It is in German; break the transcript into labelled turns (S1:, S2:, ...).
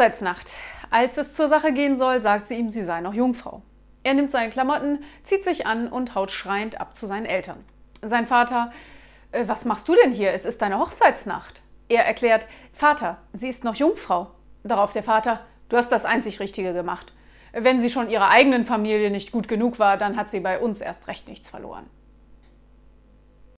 S1: Hochzeitsnacht. Als es zur Sache gehen soll, sagt sie ihm, sie sei noch Jungfrau. Er nimmt seine Klamotten, zieht sich an und haut schreiend ab zu seinen Eltern. Sein Vater, äh, was machst du denn hier? Es ist deine Hochzeitsnacht. Er erklärt, Vater, sie ist noch Jungfrau. Darauf der Vater, du hast das einzig Richtige gemacht. Wenn sie schon ihrer eigenen Familie nicht gut genug war, dann hat sie bei uns erst recht nichts verloren.